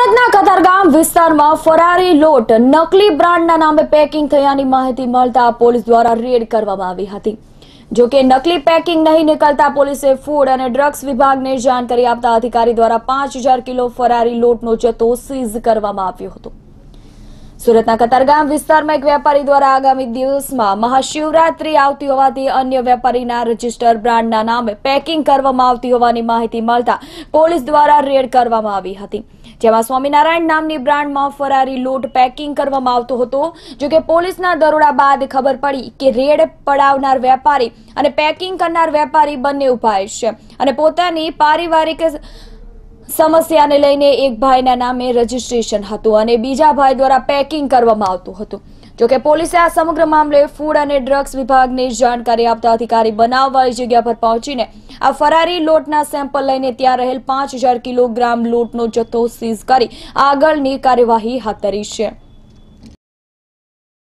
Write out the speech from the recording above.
સુરતના કતારગામ વિસ્તારમાં ફરારી લોટ નકલી બ્રાન્ડના નામે પેકિંગ થયાની માહિતી મળતા પોલીસ દ્વારા રેડ કરવામાં આવી હતી જો કે નકલી પેકિંગ નહીં નીકળતા પોલીસે ફૂડ અને ડ્રગ્સ વિભાગને જાણકારી આપતા અધિકારી દ્વારા પાંચ કિલો ફરારી લોટનો જથ્થો સીઝ કરવામાં આવ્યો હતો સુરતના કતારગામ વિસ્તારમાં એક વેપારી દ્વારા આગામી દિવસમાં મહાશિવરાત્રી આવતી હોવાથી અન્ય વેપારીના રજીસ્ટર બ્રાન્ડના નામે પેકિંગ કરવામાં આવતી હોવાની માહિતી મળતા પોલીસ દ્વારા રેડ કરવામાં આવી હતી જેમાં સ્વામિનારાયણ નામની બ્રાન્ડમાં ફરારી લોટ પેકિંગ કરવામાં આવતો હતો જો કે પોલીસના દરોડા બાદ ખબર પડી કે રેડ પડાવનાર વેપારી અને પેકિંગ કરનાર વેપારી બંને ઉભા છે અને પોતાની પારિવારિક સમસ્યાને લઈને એક ભાઈના નામે રજીસ્ટ્રેશન હતું અને બીજા ભાઈ દ્વારા પેકિંગ કરવામાં આવતું હતું જોકે પોલીસે આ સમગ્ર મામલે ફૂડ અને ડ્રગ્સ વિભાગને જાણકારી આપતા અધિકારી બનાવવાળી જગ્યા પર પહોંચીને આ ફરારી લોટના સેમ્પલ લઈને ત્યાં રહેલ પાંચ કિલોગ્રામ લોટનો જથ્થો સીઝ કરી આગળની કાર્યવાહી હાથ ધરી છે